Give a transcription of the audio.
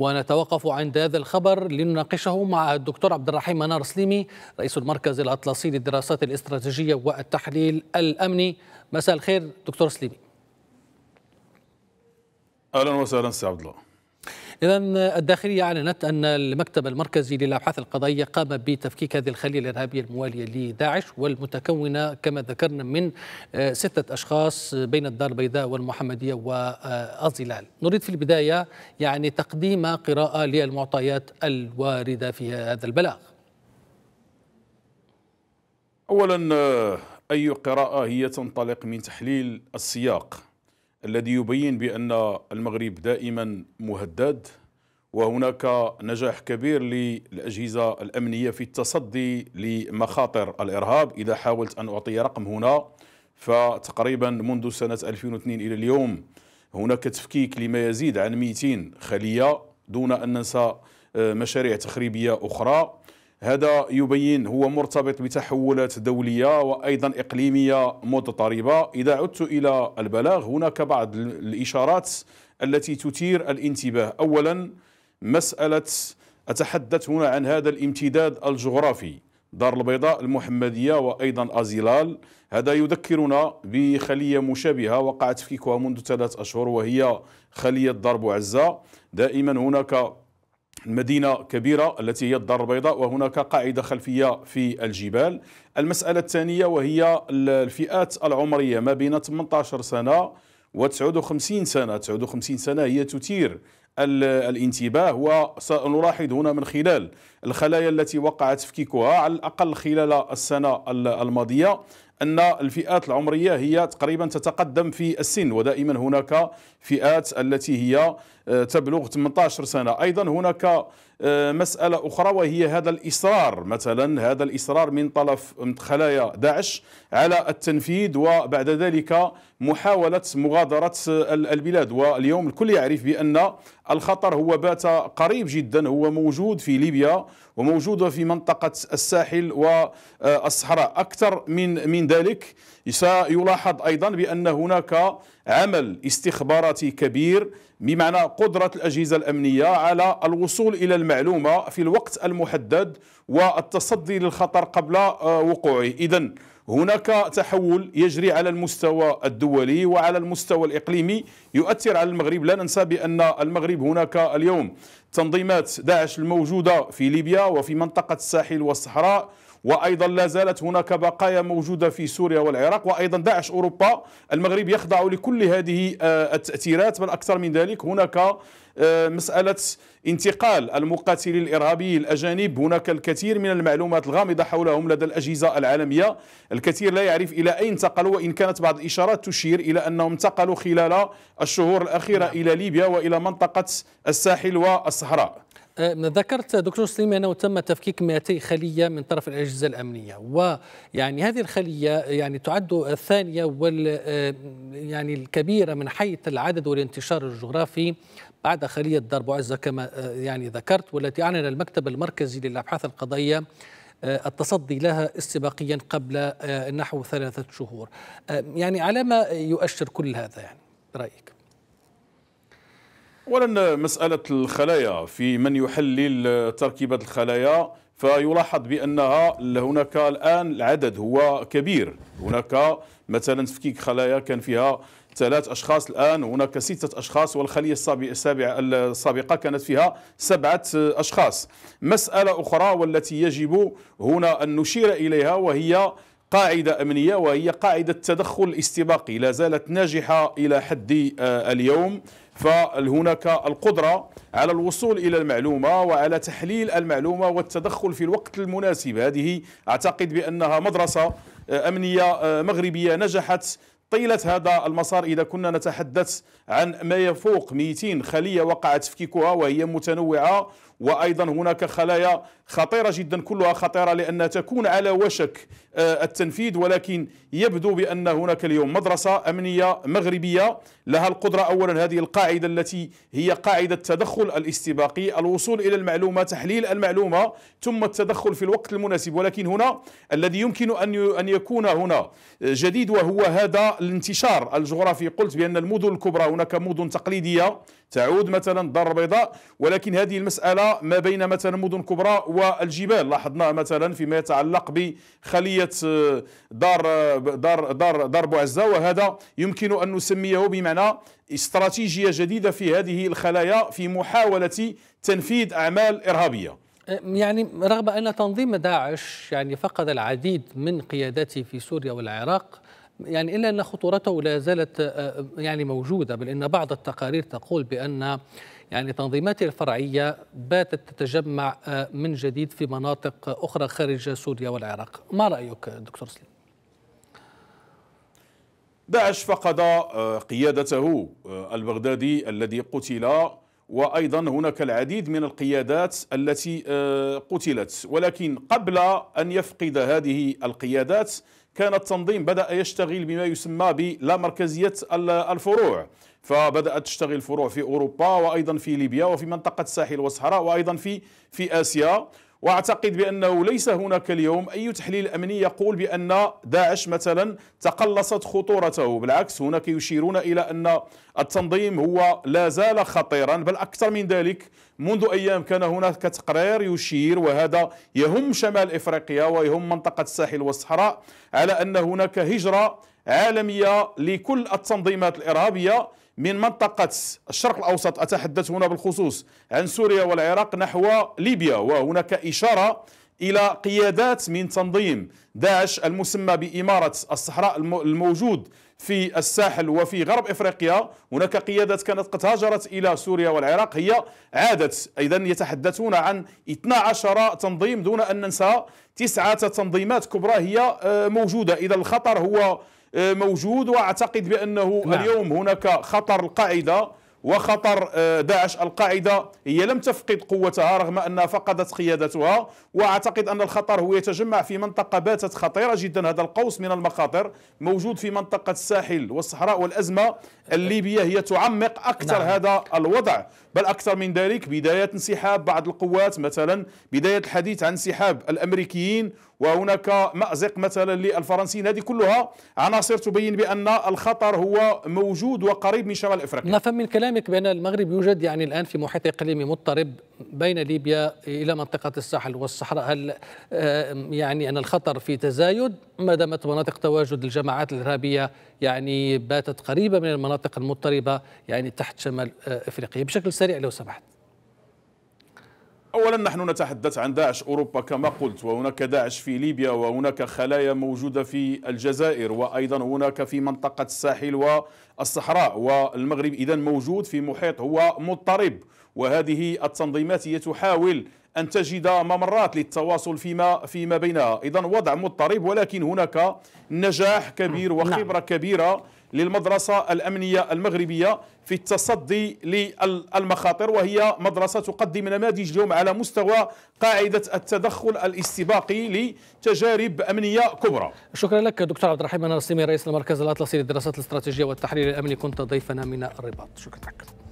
ونتوقف عند هذا الخبر لنناقشه مع الدكتور عبد الرحيم منار سليمي رئيس المركز الأطلسي للدراسات الاستراتيجية والتحليل الأمني مساء الخير دكتور سليمي أهلا وسهلا سي عبد الله إذا الداخلية أعلنت أن المكتب المركزي للأبحاث القضائية قام بتفكيك هذه الخلية الإرهابية الموالية لداعش والمتكونة كما ذكرنا من آه، ستة أشخاص بين الدار البيضاء والمحمدية والظلال نريد في البداية يعني تقديم قراءة للمعطيات الواردة في هذا البلاغ أولا آه، أي قراءة هي تنطلق من تحليل السياق الذي يبين بأن المغرب دائما مهدد وهناك نجاح كبير للأجهزة الأمنية في التصدي لمخاطر الإرهاب إذا حاولت أن أعطي رقم هنا فتقريبا منذ سنة 2002 إلى اليوم هناك تفكيك لما يزيد عن 200 خلية دون أن ننسى آه، مشاريع تخريبية أخرى هذا يبين هو مرتبط بتحولات دولية وأيضا إقليمية متضاربة إذا عدت إلى البلاغ هناك بعض الإشارات التي تثير الانتباه أولا مسألة أتحدث هنا عن هذا الامتداد الجغرافي دار البيضاء المحمدية وأيضا أزيلال هذا يذكرنا بخلية مشابهة وقعت فيكها منذ ثلاث أشهر وهي خلية ضرب عزة دائما هناك مدينة كبيرة التي هي الدار البيضاء وهناك قاعدة خلفية في الجبال المسألة الثانية وهي الفئات العمرية ما بين 18 سنة و59 سنة 59 سنة هي تثير الانتباه وسنلاحظ هنا من خلال الخلايا التي وقع تفكيكها على الأقل خلال السنة الماضية أن الفئات العمرية هي تقريبا تتقدم في السن ودائما هناك فئات التي هي آه، تبلغ 18 سنة أيضا هناك آه، مسألة أخرى وهي هذا الإصرار مثلا هذا الإصرار من طرف خلايا داعش على التنفيذ وبعد ذلك محاولة مغادرة آه، البلاد واليوم الكل يعرف بأن الخطر هو بات قريب جدا هو موجود في ليبيا وموجودة في منطقة الساحل والصحراء أكثر من من ذلك سيلاحظ أيضا بأن هناك عمل استخباراتي كبير بمعنى قدرة الأجهزة الأمنية على الوصول إلى المعلومة في الوقت المحدد والتصدي للخطر قبل وقوعه إذا هناك تحول يجري على المستوى الدولي وعلى المستوى الإقليمي يؤثر على المغرب لا ننسى بأن المغرب هناك اليوم تنظيمات داعش الموجودة في ليبيا وفي منطقة الساحل والصحراء وأيضا لا زالت هناك بقايا موجودة في سوريا والعراق وأيضا داعش أوروبا المغرب يخضع لكل هذه آه، التأثيرات بل أكثر من ذلك هناك آه، مسألة انتقال المقاتلين الإرهابيين الأجانب هناك الكثير من المعلومات الغامضة حولهم لدى الأجهزة العالمية الكثير لا يعرف إلى أين انتقلوا وإن كانت بعض الإشارات تشير إلى أنهم انتقلوا خلال الشهور الأخيرة إلى ليبيا وإلى منطقة الساحل والصحراء ذكرت دكتور سليم انه تم تفكيك 200 خليه من طرف الاجهزه الامنيه ويعني هذه الخليه يعني تعد الثانيه وال آه، يعني الكبيره من حيث العدد والانتشار الجغرافي بعد خليه درب عزه كما آه، يعني ذكرت والتي اعلن المكتب المركزي للابحاث القضائيه آه، التصدي لها استباقيا قبل نحو ثلاثه شهور يعني على ما يؤشر كل هذا يعني برايك اولا مساله الخلايا في من يحلل تركيبه الخلايا فيلاحظ بانها هناك الان العدد هو كبير هناك مثلا تفكيك خلايا كان فيها ثلاث اشخاص الان هناك سته اشخاص والخليه السابعه السابقه كانت فيها سبعه اشخاص مساله اخرى والتي يجب هنا ان نشير اليها وهي قاعدة أمنية وهي قاعدة التدخل الاستباقي لا زالت ناجحة إلى حد آه، اليوم فهناك القدرة على الوصول إلى المعلومة وعلى تحليل المعلومة والتدخل في الوقت المناسب هذه أعتقد بأنها مدرسة آه، أمنية آه، مغربية نجحت طيلة هذا المسار إذا كنا نتحدث عن ما يفوق 200 خلية وقع تفكيكها وهي متنوعة وأيضا هناك خلايا خطيرة جدا كلها خطيرة لأنها تكون على وشك آه، التنفيذ ولكن يبدو بأن هناك اليوم مدرسة أمنية مغربية لها القدرة أولا هذه القاعدة التي هي قاعدة التدخل الاستباقي الوصول إلى المعلومة تحليل المعلومة ثم التدخل في الوقت المناسب ولكن هنا الذي يمكن أن أن يكون هنا جديد وهو هذا الانتشار الجغرافي قلت بأن المدن الكبرى هناك مدن تقليدية تعود مثلا الدار البيضاء ولكن هذه المسألة ما بين مثلا مدن كبرى والجبال لاحظنا مثلا فيما يتعلق بخلية آه، دار دار دار دار بوعزة وهذا يمكن أن نسميه بمعنى استراتيجية جديدة في هذه الخلايا في محاولة تنفيذ أعمال إرهابية يعني رغم ان تنظيم داعش يعني فقد العديد من قيادته في سوريا والعراق يعني إلا أن خطورته لا زالت آه، آه، يعني موجودة بل أن بعض التقارير تقول بأن يعني تنظيمات الفرعية باتت تتجمع آه، من جديد في مناطق أخرى خارج سوريا والعراق ما رأيك دكتور سليم؟ داعش فقد قيادته البغدادي الذي قتل وايضا هناك العديد من القيادات التي آه، قتلت ولكن قبل ان يفقد هذه القيادات كان التنظيم بدا يشتغل بما يسمى بلا مركزيه الفروع فبدات تشتغل فروع في اوروبا وايضا في ليبيا وفي منطقه الساحل والصحراء وايضا في في اسيا واعتقد بانه ليس هناك اليوم اي تحليل امني يقول بان داعش مثلا تقلصت خطورته بالعكس هناك يشيرون الى ان التنظيم هو لا زال خطيرا بل اكثر من ذلك منذ ايام كان هناك تقرير يشير وهذا يهم شمال افريقيا ويهم منطقه الساحل والصحراء على ان هناك هجره عالميه لكل التنظيمات الارهابيه من منطقة الشرق الأوسط أتحدث هنا بالخصوص عن سوريا والعراق نحو ليبيا وهناك إشارة إلى قيادات من تنظيم داعش المسمى بإمارة الصحراء الموجود في الساحل وفي غرب افريقيا هناك قيادات كانت قد هاجرت الى سوريا والعراق هي عادت إذا يتحدثون عن 12 تنظيم دون ان ننسى تسعه تنظيمات كبرى هي آه، موجوده اذا الخطر هو آه، موجود واعتقد بانه نعم. اليوم هناك خطر القاعده وخطر آه، داعش القاعدة هي لم تفقد قوتها رغم أنها فقدت قيادتها وأعتقد أن الخطر هو يتجمع في منطقة باتت خطيرة جدا هذا القوس من المخاطر موجود في منطقة الساحل والصحراء والأزمة الليبية هي تعمق أكثر نعم. هذا الوضع بل أكثر من ذلك بداية انسحاب بعض القوات مثلا بداية الحديث عن انسحاب الأمريكيين وهناك مأزق مثلا للفرنسيين هذه كلها عناصر تبين بأن الخطر هو موجود وقريب من شمال أفريقيا نفهم من كلامك بأن المغرب يوجد يعني الآن في محيط إقليمي مضطرب بين ليبيا إلى منطقة الساحل والصحراء هل يعني أن الخطر في تزايد ما دامت مناطق تواجد الجماعات الإرهابية يعني باتت قريبة من المناطق المضطربة يعني تحت شمال آه، أفريقيا بشكل سريع لو سمحت اولا نحن نتحدث عن داعش اوروبا كما قلت وهناك داعش في ليبيا وهناك خلايا موجوده في الجزائر وايضا هناك في منطقه الساحل والصحراء والمغرب اذا موجود في محيط هو مضطرب وهذه التنظيمات هي تحاول ان تجد ممرات للتواصل فيما فيما بينها اذا وضع مضطرب ولكن هناك نجاح كبير نعم. وخبره كبيره للمدرسة الأمنية المغربية في التصدي للمخاطر وهي مدرسة تقدم نماذج اليوم على مستوى قاعدة التدخل الاستباقي لتجارب أمنية كبرى شكرا لك دكتور عبد الرحيم أنا رئيس المركز الأطلسي للدراسات الاستراتيجية والتحرير الأمني كنت ضيفنا من الرباط شكرا لك